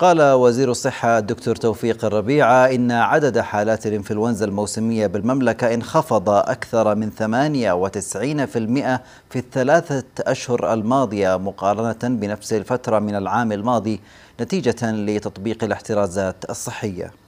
قال وزير الصحة الدكتور توفيق الربيعة إن عدد حالات الإنفلونزا الموسمية بالمملكة انخفض أكثر من 98% في الثلاثة أشهر الماضية مقارنة بنفس الفترة من العام الماضي نتيجة لتطبيق الاحترازات الصحية